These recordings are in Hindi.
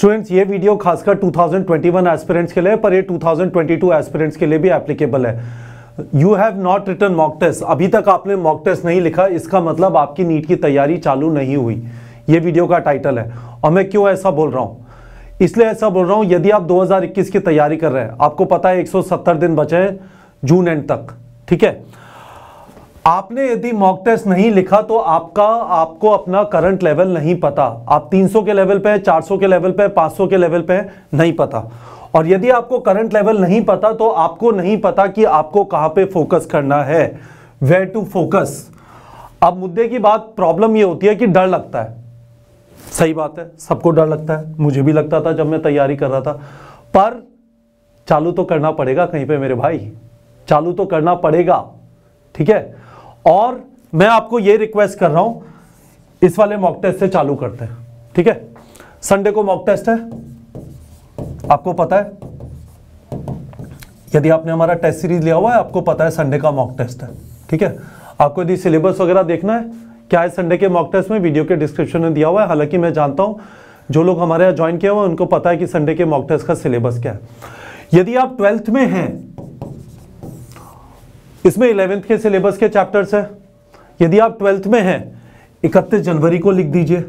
स्टूडेंट्स ये वीडियो खासकर 2021 एस्पिरेंट्स के लिए पर ये 2022 एस्पिरेंट्स के लिए भी एप्लीकेबल है you have not return mock test अभी तक आपने मॉक टेस्ट नहीं लिखा इसका मतलब आपकी नीट की तैयारी चालू नहीं हुई ये वीडियो का टाइटल है और मैं क्यों ऐसा बोल रहा हूँ इसलिए ऐसा बोल रहा हूँ यदि आप 2021 की तैयारी कर रहे हैं आपको पता है 170 दिन बचे हैं जून एंड तक ठीक है आपने यदि मॉक टेस्ट नहीं लिखा तो आपका आपको अपना करंट लेवल नहीं पता आप 300 के लेवल पे हैं 400 के लेवल पे 500 के लेवल पे नहीं पता और यदि आपको करंट लेवल नहीं पता तो आपको नहीं पता कि आपको कहाँ पे फोकस करना है वेयर टू फोकस अब मुद्दे की बात प्रॉब्लम ये होती है कि डर लगता है सही बात है सबको डर लगता है मुझे भी लगता था जब मैं तैयारी कर रहा था पर चालू तो करना पड़ेगा कहीं पर मेरे भाई चालू तो करना पड़ेगा ठीक है और मैं आपको ये रिक्वेस्ट कर रहा हूं इस वाले मॉक टेस्ट से चालू करते हैं ठीक है संडे को मॉक टेस्ट है आपको पता है यदि आपने हमारा टेस्ट सीरीज लिया हुआ है आपको पता है संडे का मॉक टेस्ट है ठीक है आपको यदि सिलेबस वगैरह देखना है क्या है संडे के मॉक टेस्ट में वीडियो के डिस्क्रिप्शन में दिया हुआ है हालांकि मैं जानता हूं जो लोग हमारे यहाँ ज्वाइन किया हुआ है उनको पता है कि संडे के मॉक टेस्ट का सिलेबस क्या है यदि आप ट्वेल्थ में हैं इसमें इलेवेंथ के सिलेबस के चैप्टर्स है यदि आप ट्वेल्थ में हैं इकतीस जनवरी को लिख दीजिए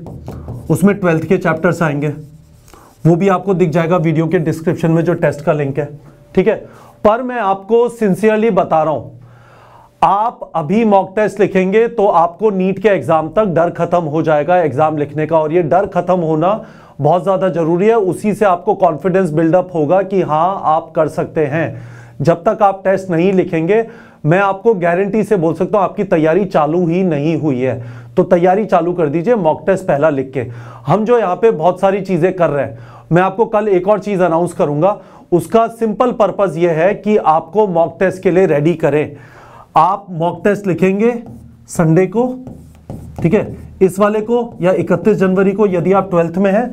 उसमें ट्वेल्थ के चैप्टर्स आएंगे वो भी आपको दिख जाएगा वीडियो के डिस्क्रिप्शन में जो टेस्ट का लिंक है ठीक है पर मैं आपको सिंसियरली बता रहा हूं आप अभी मॉक टेस्ट लिखेंगे तो आपको नीट के एग्जाम तक डर खत्म हो जाएगा एग्जाम लिखने का और ये डर खत्म होना बहुत ज्यादा जरूरी है उसी से आपको कॉन्फिडेंस बिल्डअप होगा कि हाँ आप कर सकते हैं जब तक आप टेस्ट नहीं लिखेंगे मैं आपको गारंटी से बोल सकता हूं आपकी तैयारी चालू ही नहीं हुई है तो तैयारी चालू कर दीजिए मॉक टेस्ट पहला लिख के हम जो यहां पे बहुत सारी चीज़ें कर रहे हैं मैं आपको कल एक और चीज़ अनाउंस करूंगा उसका सिंपल पर्पज़ यह है कि आपको मॉक टेस्ट के लिए रेडी करें आप मॉक टेस्ट लिखेंगे संडे को ठीक है इस वाले को या 31 जनवरी को यदि आप ट्वेल्थ में हैं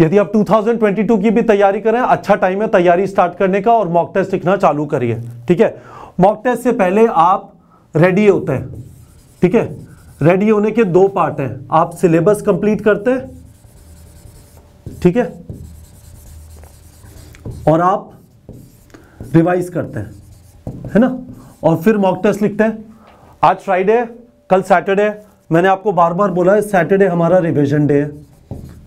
यदि आप 2022 की भी तैयारी करें अच्छा टाइम है तैयारी स्टार्ट करने का और मॉक टेस्ट लिखना चालू करिए ठीक है मॉक टेस्ट से पहले आप रेडी होते हैं ठीक है रेडी होने के दो पार्ट हैं आप सिलेबस कंप्लीट करते हैं ठीक है और आप रिवाइज करते हैं है ना और फिर मॉक टेस्ट लिखते हैं आज फ्राइडे कल सैटरडे मैंने आपको बार बार बोला है सैटरडे हमारा रिविजन डे है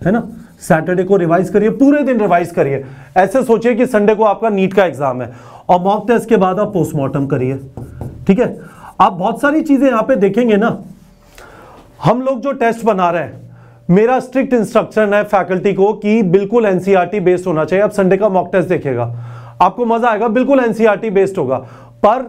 है ना सैटरडे को रिवाइज करिए पूरे दिन रिवाइज करिए ऐसे सोचिए कि संडे को आपका नीट का एग्जाम है और मॉक टेस्ट के बाद आप पोस्टमार्टम करिए ठीक है आप बहुत सारी चीजें यहां पे देखेंगे ना हम लोग जो टेस्ट बना रहे हैं मेरा स्ट्रिक्ट इंस्ट्रक्शन है फैकल्टी को कि बिल्कुल एनसीईआरटी बेस्ड e होना चाहिए आप संडे का मॉक टेस्ट देखेगा आपको मजा आएगा बिल्कुल एनसीईआरटी बेस्ड e होगा पर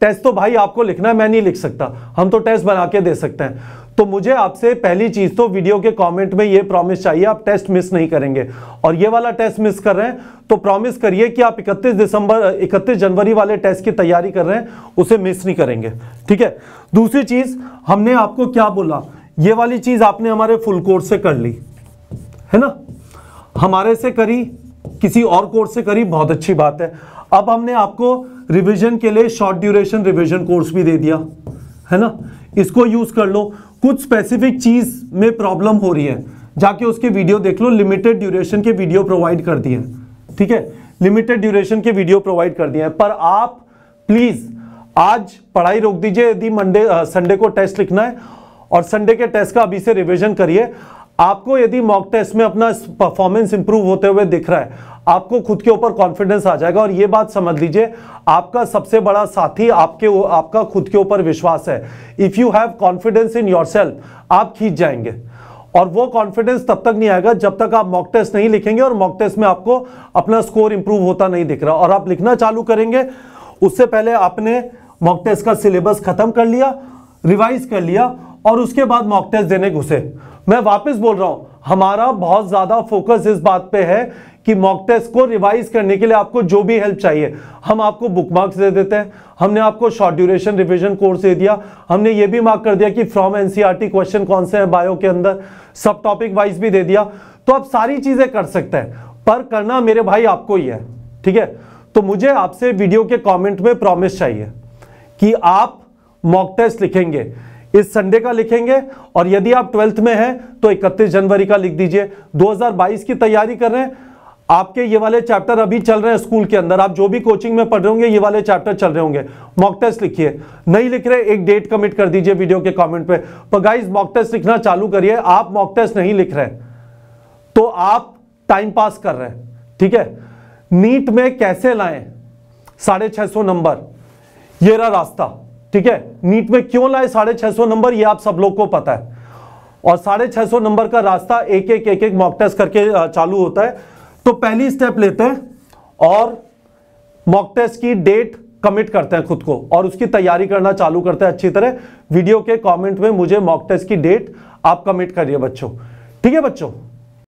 टेस्ट तो भाई आपको लिखना है मैं नहीं लिख सकता हम तो टेस्ट बना के दे सकते हैं तो मुझे आपसे पहली चीज तो वीडियो के कमेंट में ये प्रॉमिस चाहिए आप टेस्ट मिस नहीं करेंगे और ये वाला टेस्ट मिस कर रहे हैं तो प्रॉमिस करिए कि आप 31 दिसंबर 31 जनवरी वाले टेस्ट की तैयारी कर रहे हैं उसे मिस नहीं करेंगे ठीक है दूसरी चीज हमने आपको क्या बोला ये वाली चीज आपने हमारे फुल कोर्स से कर ली है ना हमारे से करी किसी और कोर्स से करी बहुत अच्छी बात है अब हमने आपको रिविजन के लिए शॉर्ट ड्यूरेशन रिविजन कोर्स भी दे दिया है ना इसको यूज कर लो कुछ स्पेसिफिक चीज़ में प्रॉब्लम हो रही है जाके उसके वीडियो देख लो लिमिटेड ड्यूरेशन के वीडियो प्रोवाइड कर दिए ठीक है लिमिटेड ड्यूरेशन के वीडियो प्रोवाइड कर दिए पर आप प्लीज़ आज पढ़ाई रोक दीजिए यदि मंडे संडे को टेस्ट लिखना है और संडे के टेस्ट का अभी से रिविजन करिए आपको यदि मॉक टेस्ट में अपना परफॉर्मेंस इंप्रूव होते हुए दिख रहा है आपको खुद के ऊपर कॉन्फिडेंस आ जाएगा और ये बात समझ लीजिए आपका सबसे बड़ा साथी आपके आपका खुद के ऊपर विश्वास है if you have confidence in your आप खींच जाएंगे और वो कॉन्फिडेंस तब तक नहीं आएगा जब तक आप मॉक टेस्ट नहीं लिखेंगे और मॉक टेस्ट में आपको अपना स्कोर इंप्रूव होता नहीं दिख रहा और आप लिखना चालू करेंगे उससे पहले आपने मॉक टेस्ट का सिलेबस खत्म कर लिया रिवाइज कर लिया और उसके बाद मॉक टेस्ट देने घुसे मैं वापस बोल रहा हूं हमारा बहुत ज़्यादा फोकस इस बात पे है कि मॉक टेस्ट को रिवाइज करने के लिए आपको जो भी हेल्प चाहिए हम आपको बुक मार्क्स दे देते हैं हमने आपको शॉर्ट ड्यूरेशन रिवीजन कोर्स दे दिया हमने ये भी मार्क कर दिया कि फ्रॉम एनसीईआरटी क्वेश्चन कौन से हैं बायो के अंदर सब टॉपिक वाइज भी दे दिया तो आप सारी चीज़ें कर सकते हैं पर करना मेरे भाई आपको ही है ठीक है तो मुझे आपसे वीडियो के कॉमेंट में प्रॉमिस चाहिए कि आप मॉक टेस्ट लिखेंगे इस संडे का लिखेंगे और यदि आप ट्वेल्थ में हैं तो 31 जनवरी का लिख दीजिए 2022 की तैयारी कर रहे हैं आपके ये वाले चैप्टर अभी चल रहे हैं स्कूल के अंदर आप जो भी कोचिंग में पढ़ रहे होंगे ये वाले चैप्टर चल रहे होंगे मॉक टेस्ट लिखिए नहीं लिख रहे एक डेट कमिट कर दीजिए वीडियो के कमेंट पे पर गाइस मॉक टेस्ट लिखना चालू करिए आप मॉक टेस्ट नहीं लिख रहे तो आप टाइम पास कर रहे हैं ठीक है नीट में कैसे लाए साढ़े नंबर ये रहा रास्ता ठीक है नीट में क्यों लाए साढ़े छह सौ नंबर ये आप सब लोग को पता है और साढ़े छह सौ नंबर का रास्ता एक एक एक एक मॉक टेस्ट करके चालू होता है तो पहली स्टेप लेते हैं और मॉक टेस्ट की डेट कमिट करते हैं खुद को और उसकी तैयारी करना चालू करते हैं अच्छी तरह वीडियो के कमेंट में मुझे मॉक टेस्ट की डेट आप कमिट करिए बच्चों ठीक है बच्चों